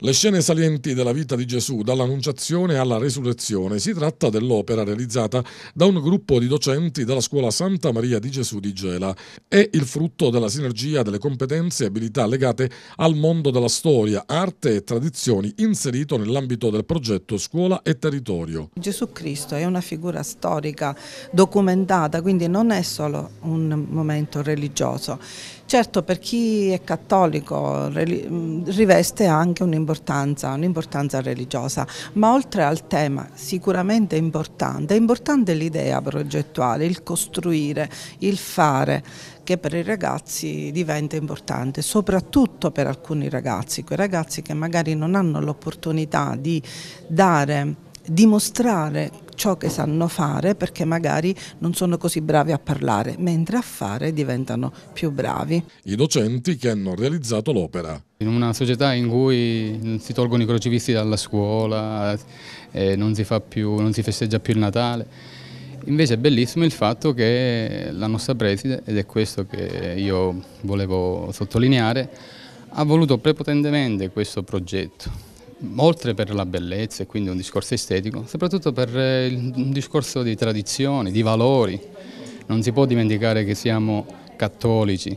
Le scene salienti della vita di Gesù dall'Annunciazione alla Resurrezione si tratta dell'opera realizzata da un gruppo di docenti della scuola Santa Maria di Gesù di Gela. È il frutto della sinergia delle competenze e abilità legate al mondo della storia, arte e tradizioni inserito nell'ambito del progetto Scuola e Territorio. Gesù Cristo è una figura storica documentata, quindi non è solo un momento religioso. Certo per chi è cattolico riveste anche un'importanza un'importanza, un'importanza religiosa, ma oltre al tema sicuramente importante, è importante l'idea progettuale, il costruire, il fare, che per i ragazzi diventa importante, soprattutto per alcuni ragazzi, quei ragazzi che magari non hanno l'opportunità di dare, dimostrare ciò che sanno fare perché magari non sono così bravi a parlare, mentre a fare diventano più bravi. I docenti che hanno realizzato l'opera. In una società in cui si tolgono i crocifisti dalla scuola, eh, non, si più, non si festeggia più il Natale, Invece è bellissimo il fatto che la nostra preside, ed è questo che io volevo sottolineare, ha voluto prepotentemente questo progetto, oltre per la bellezza e quindi un discorso estetico, soprattutto per eh, un discorso di tradizioni, di valori. Non si può dimenticare che siamo cattolici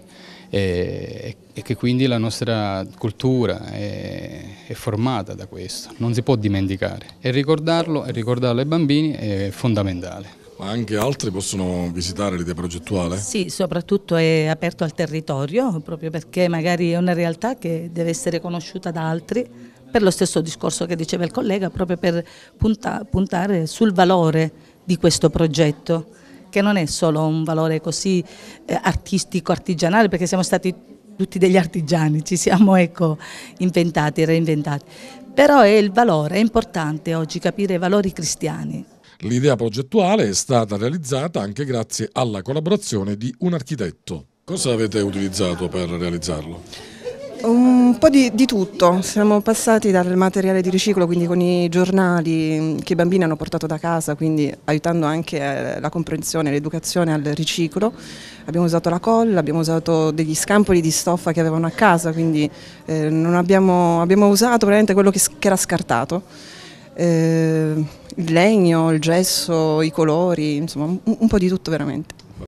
eh, e, e che quindi la nostra cultura è, è, formata da questo, non si può dimenticare e ricordarlo e ricordarlo ai bambini è fondamentale. Ma anche altri possono visitare l'idea progettuale? Sì, soprattutto è aperto al territorio, proprio perché magari è una realtà che deve essere conosciuta da altri, per lo stesso discorso che diceva il collega, proprio per punta, puntare sul valore di questo progetto, che non è solo un valore così eh, artistico, artigianale, perché siamo stati tutti degli artigiani, ci siamo ecco, inventati, reinventati, però è il valore, è importante oggi capire i valori cristiani. L'idea progettuale è stata realizzata anche grazie alla collaborazione di un architetto. Cosa avete utilizzato per realizzarlo? Un po' di, di, tutto, siamo passati dal materiale di riciclo, quindi con i giornali mm, che i bambini hanno portato da casa, quindi aiutando anche eh, la comprensione, l'educazione al riciclo. Abbiamo usato la colla, abbiamo usato degli scampoli di stoffa che avevano a casa, quindi eh, abbiamo, abbiamo, usato praticamente quello che, che era scartato. Eh, il legno, il gesso, i colori, insomma un, un po' di tutto veramente.